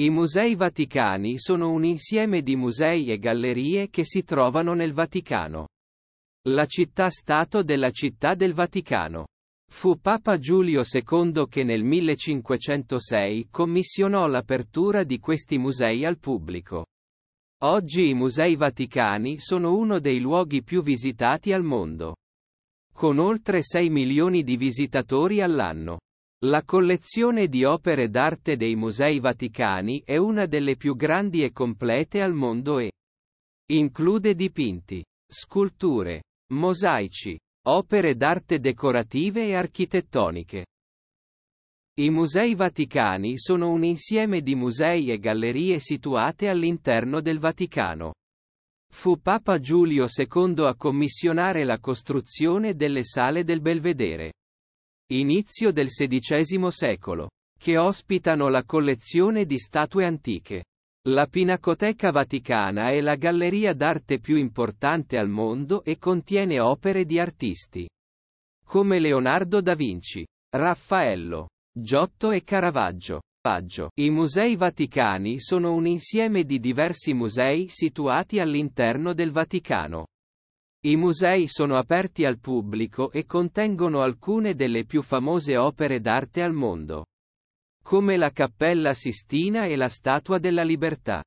I Musei Vaticani sono un insieme di musei e gallerie che si trovano nel Vaticano. La città-stato della città del Vaticano. Fu Papa Giulio II che nel 1506 commissionò l'apertura di questi musei al pubblico. Oggi i Musei Vaticani sono uno dei luoghi più visitati al mondo. Con oltre 6 milioni di visitatori all'anno. La collezione di opere d'arte dei Musei Vaticani è una delle più grandi e complete al mondo e include dipinti, sculture, mosaici, opere d'arte decorative e architettoniche. I Musei Vaticani sono un insieme di musei e gallerie situate all'interno del Vaticano. Fu Papa Giulio II a commissionare la costruzione delle sale del Belvedere inizio del XVI secolo, che ospitano la collezione di statue antiche. La Pinacoteca Vaticana è la galleria d'arte più importante al mondo e contiene opere di artisti come Leonardo da Vinci, Raffaello, Giotto e Caravaggio. I Musei Vaticani sono un insieme di diversi musei situati all'interno del Vaticano. I musei sono aperti al pubblico e contengono alcune delle più famose opere d'arte al mondo. Come la Cappella Sistina e la Statua della Libertà.